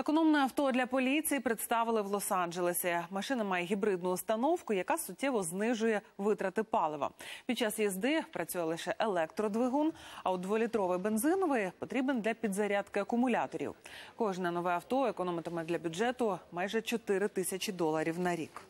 Економне авто для поліції представили в Лос-Анджелесі. Машина має гібридну установку, яка суттєво знижує витрати палива. Під час їзди працює лише електродвигун, а от дволітровий бензиновий потрібен для підзарядки акумуляторів. Кожне нове авто економитиме для бюджету майже 4 тисячі доларів на рік.